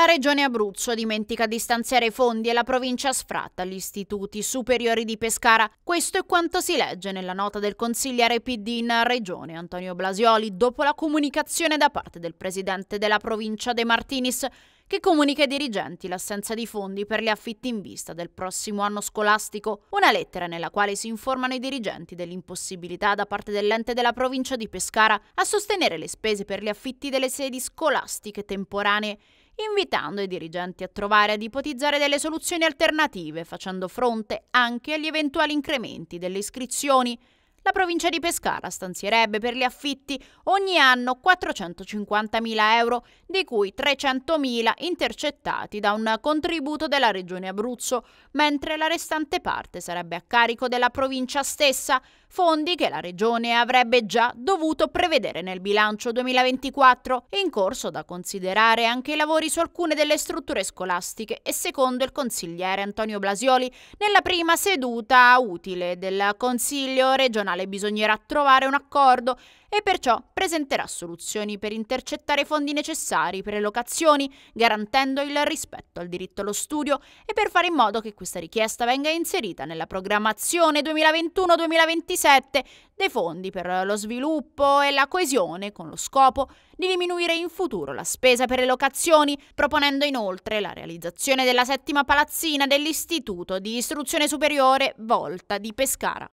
La Regione Abruzzo dimentica di stanziare fondi e la provincia sfratta gli istituti superiori di Pescara. Questo è quanto si legge nella nota del consigliere PD in Regione Antonio Blasioli dopo la comunicazione da parte del presidente della provincia De Martinis che comunica ai dirigenti l'assenza di fondi per gli affitti in vista del prossimo anno scolastico, una lettera nella quale si informano i dirigenti dell'impossibilità da parte dell'ente della provincia di Pescara a sostenere le spese per gli affitti delle sedi scolastiche temporanee invitando i dirigenti a trovare ed ipotizzare delle soluzioni alternative, facendo fronte anche agli eventuali incrementi delle iscrizioni. La provincia di Pescara stanzierebbe per gli affitti ogni anno 450.000 euro, di cui 300.000 intercettati da un contributo della Regione Abruzzo, mentre la restante parte sarebbe a carico della provincia stessa, fondi che la Regione avrebbe già dovuto prevedere nel bilancio 2024, È in corso da considerare anche i lavori su alcune delle strutture scolastiche e secondo il consigliere Antonio Blasioli, nella prima seduta utile del Consiglio regionale bisognerà trovare un accordo e perciò presenterà soluzioni per intercettare i fondi necessari per le locazioni, garantendo il rispetto al diritto allo studio e per fare in modo che questa richiesta venga inserita nella programmazione 2021-2027 dei fondi per lo sviluppo e la coesione con lo scopo di diminuire in futuro la spesa per le locazioni, proponendo inoltre la realizzazione della settima palazzina dell'Istituto di Istruzione Superiore Volta di Pescara.